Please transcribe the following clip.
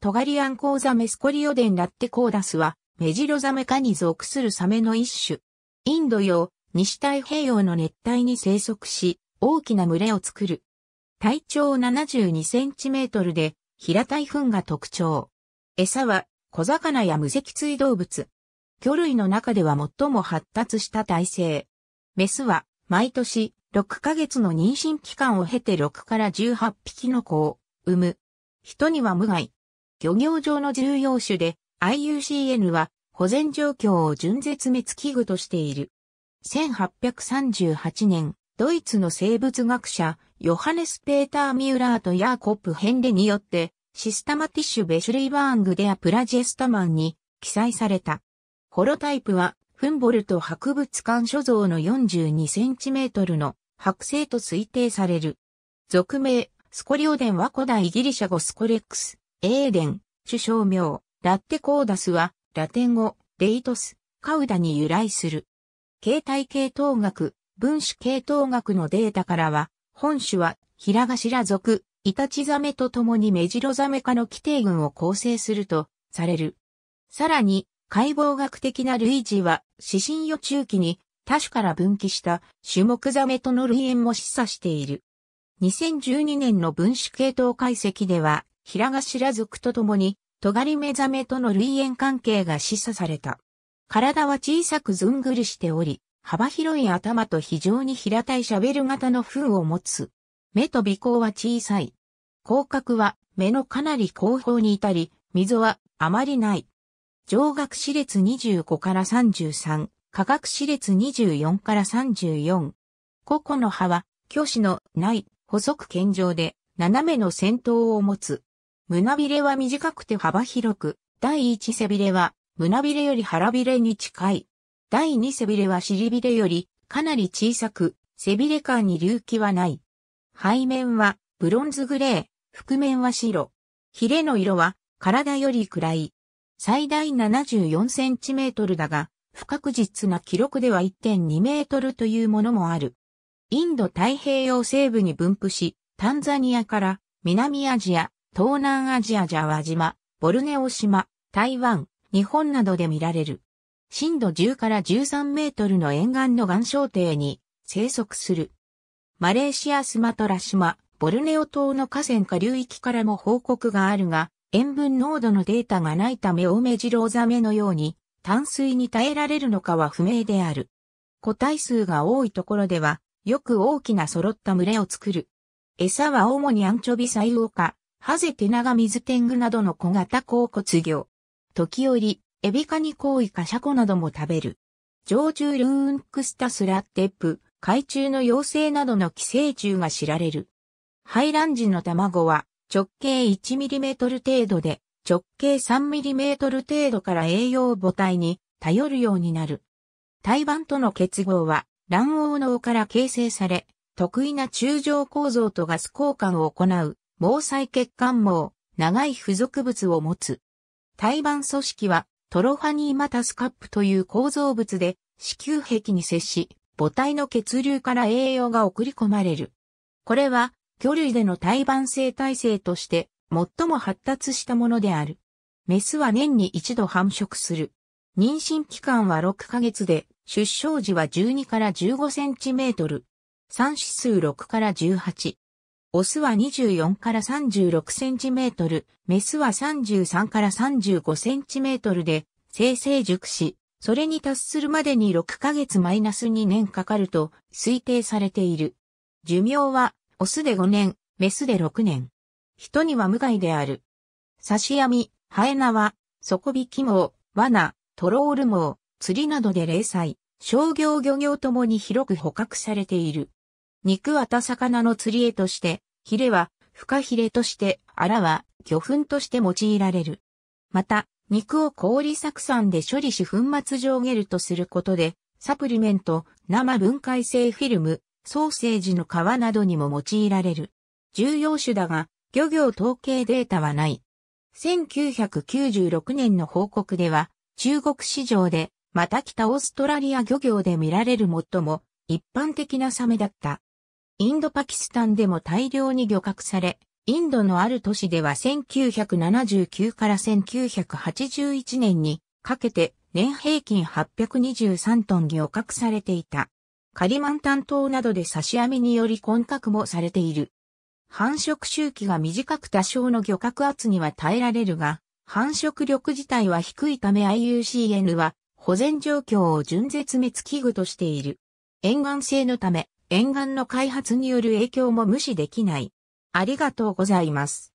トガリアンコウザメスコリオデンラッテコーダスは、メジロザメ科に属するサメの一種。インド洋、西太平洋の熱帯に生息し、大きな群れを作る。体長72センチメートルで、平たい糞が特徴。餌は、小魚や無脊椎動物。魚類の中では最も発達した体制。メスは、毎年、6ヶ月の妊娠期間を経て6から18匹の子を産む。人には無害、漁業上の重要種で IUCN は保全状況を純絶滅危惧としている。1838年、ドイツの生物学者、ヨハネス・ペーター・ミューラーとヤーコップ・ヘンレによって、シスタマティッシュ・ベシュリーバーング・デア・プラジェスタマンに記載された。ホロタイプは、フンボルト博物館所蔵の4 2トルの剥製と推定される。俗名、スコリオデンは古代ギリシャ語スコレックス。エーデン、首相名、ラッテコーダスは、ラテン語、レイトス、カウダに由来する。形態系統学、分子系統学のデータからは、本種は、平頭属、イタチザメと共にメジロザメ科の規定群を構成すると、される。さらに、解剖学的な類似は、指針予中期に、他種から分岐した種目ザメとの類縁も示唆している。2012年の分子系統解析では、平頭族と共に、尖目覚めとの類縁関係が示唆された。体は小さくずんぐりしており、幅広い頭と非常に平たいシャベル型の風を持つ。目と鼻孔は小さい。広角は目のかなり後方にいたり、溝はあまりない。上学視列25から33、下学視列24から34。個々の葉は、虚子のない、細く健常で、斜めの先頭を持つ。胸びれは短くて幅広く、第一背びれは胸びれより腹びれに近い。第二背びれは尻びれよりかなり小さく、背びれ間に隆起はない。背面はブロンズグレー、覆面は白。ヒレの色は体より暗い。最大74センチメートルだが、不確実な記録では1.2メートルというものもある。インド太平洋西部に分布し、タンザニアから南アジア、東南アジアジャワ島、ボルネオ島、台湾、日本などで見られる。深度10から13メートルの沿岸の岩礁底に生息する。マレーシアスマトラ島、ボルネオ島の河川下流域からも報告があるが、塩分濃度のデータがないためオメジロウザメのように淡水に耐えられるのかは不明である。個体数が多いところでは、よく大きな揃った群れを作る。餌は主にアンチョビサイウオカ、ハゼ手長水天狗などの小型甲骨魚。時折、エビカニコウイカシャコなども食べる。常駐ルーンクスタスラテップ、海中の妖精などの寄生虫が知られる。排卵時の卵は直径 1mm 程度で直径 3mm 程度から栄養母体に頼るようになる。胎盤との結合は卵黄脳から形成され、得意な中上構造とガス交換を行う毛細血管毛、長い付属物を持つ。胎盤組織はトロファニーマタスカップという構造物で子宮壁に接し、母体の血流から栄養が送り込まれる。これは魚類での胎盤生態性として最も発達したものである。メスは年に一度繁殖する。妊娠期間は6ヶ月で、出生時は12から15センチメートル。産子数6から18。オスは24から36センチメートル、メスは33から35センチメートルで、生成熟し、それに達するまでに6ヶ月マイナス2年かかると推定されている。寿命は、オスで5年、メスで6年。人には無害である。刺し網、ハエナ縄、底引き網、罠、トロール網、釣りなどで零細、商業漁業ともに広く捕獲されている。肉綿魚の釣り絵として、ヒレは、フカヒレとして、アラは、魚粉として用いられる。また、肉を氷酢酸で処理し粉末上ゲルとすることで、サプリメント、生分解性フィルム、ソーセージの皮などにも用いられる。重要種だが、漁業統計データはない。1996年の報告では、中国市場で、また北オーストラリア漁業で見られる最も一般的なサメだった。インドパキスタンでも大量に漁獲され、インドのある都市では1979から1981年にかけて年平均823トン漁獲されていた。カリマンタン島などで刺し網により混獲もされている。繁殖周期が短く多少の漁獲圧には耐えられるが、繁殖力自体は低いため IUCN は保全状況を純絶滅危惧としている。沿岸性のため、沿岸の開発による影響も無視できない。ありがとうございます。